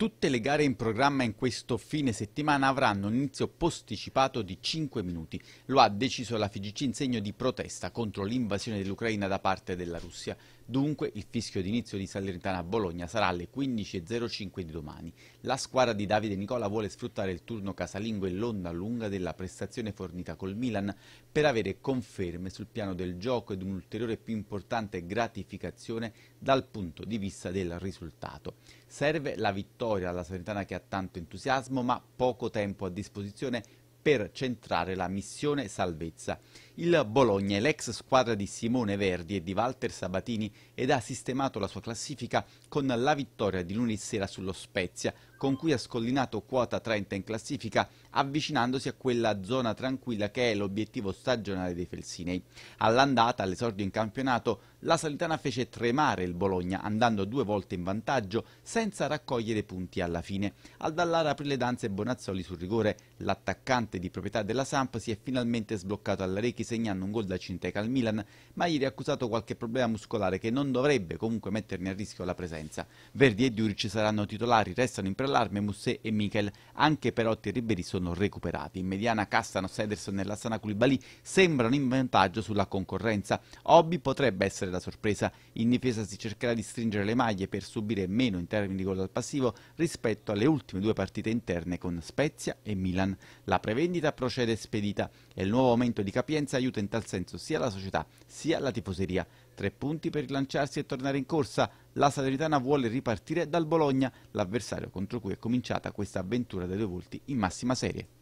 Tutte le gare in programma in questo fine settimana avranno un inizio posticipato di 5 minuti. Lo ha deciso la FIGC in segno di protesta contro l'invasione dell'Ucraina da parte della Russia. Dunque il fischio d'inizio di Salernitana a Bologna sarà alle 15.05 di domani. La squadra di Davide Nicola vuole sfruttare il turno casalingo e l'onda lunga della prestazione fornita col Milan per avere conferme sul piano del gioco ed un'ulteriore più importante gratificazione dal punto di vista del risultato. Serve la vittoria vittoria alla Salernitana che ha tanto entusiasmo ma poco tempo a disposizione per centrare la missione salvezza. Il Bologna è l'ex squadra di Simone Verdi e di Walter Sabatini ed ha sistemato la sua classifica con la vittoria di lunedì sera sullo Spezia, con cui ha scollinato quota 30 in classifica, avvicinandosi a quella zona tranquilla che è l'obiettivo stagionale dei Felsinei. All'andata, all'esordio in campionato, la Salitana fece tremare il Bologna, andando due volte in vantaggio, senza raccogliere punti alla fine. Al Dallara aprì le danze Bonazzoli sul rigore. L'attaccante di proprietà della Samp si è finalmente sbloccato alla Rechi segnando un gol da Cinteca al Milan, ma ieri ha accusato qualche problema muscolare che non dovrebbe comunque metterne a rischio la presenza. Verdi e Duric saranno titolari, restano in preallarme Musset e Michel, anche Perotti e Ribery sono recuperati. In mediana Castano, Sederson e Lassana Koulibaly sembrano in vantaggio sulla concorrenza. Obi potrebbe essere la sorpresa. In difesa si cercherà di stringere le maglie per subire meno in termini di gol al passivo rispetto alle ultime due partite interne con Spezia e Milan. La prevendita procede spedita e il nuovo aumento di capienza aiuta in tal senso sia la società sia la tifoseria. Tre punti per rilanciarsi e tornare in corsa. La Salernitana vuole ripartire dal Bologna, l'avversario contro cui è cominciata questa avventura dei due volti in massima serie.